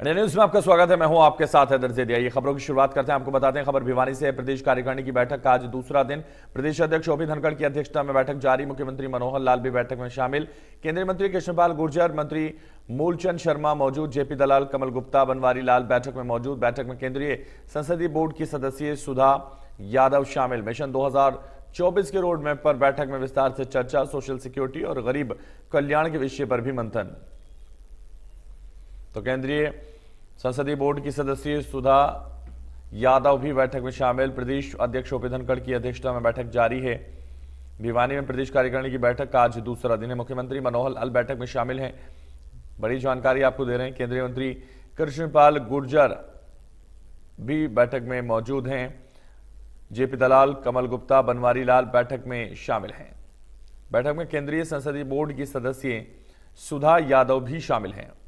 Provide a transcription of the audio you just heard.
news में आपका स्वागत है मैं हूं आपके साथ है दिया ये खबरों की शुरुआत करते हैं आपको बताते हैं खबर भिवानी से प्रदेश कार्यकारिणी की बैठक का आज दूसरा दिन प्रदेश अध्यक्ष ओपी धनखड़ की अध्यक्षता में बैठक जारी मुख्यमंत्री मनोहर लाल भी बैठक में शामिल केंद्रीय मंत्री कृष्णपाल गुर्जर मंत्री मूलचंद शर्मा मौजूद जेपी दलाल कमल गुप्ता बनवारी लाल बैठक में मौजूद बैठक में केंद्रीय संसदीय बोर्ड की सदस्य सुधा यादव शामिल मिशन चौबीस के रोडमैप पर बैठक में विस्तार से चर्चा सोशल सिक्योरिटी और गरीब कल्याण के विषय पर भी मंथन तो केंद्रीय संसदीय बोर्ड की सदस्य सुधा यादव भी बैठक में शामिल प्रदेश अध्यक्ष ओपी धनखड़ की अध्यक्षता में बैठक जारी है भिवानी में प्रदेश कार्यकारिणी की बैठक का आज दूसरा दिन है मुख्यमंत्री मनोहर लाल बैठक में शामिल हैं बड़ी जानकारी आपको दे रहे हैं केंद्रीय मंत्री कृष्णपाल गुर्जर भी बैठक में मौजूद हैं जेपी दलाल कमल गुप्ता बनवारी लाल बैठक में शामिल हैं बैठक में केंद्रीय संसदीय बोर्ड की सदस्य सुधा यादव भी शामिल हैं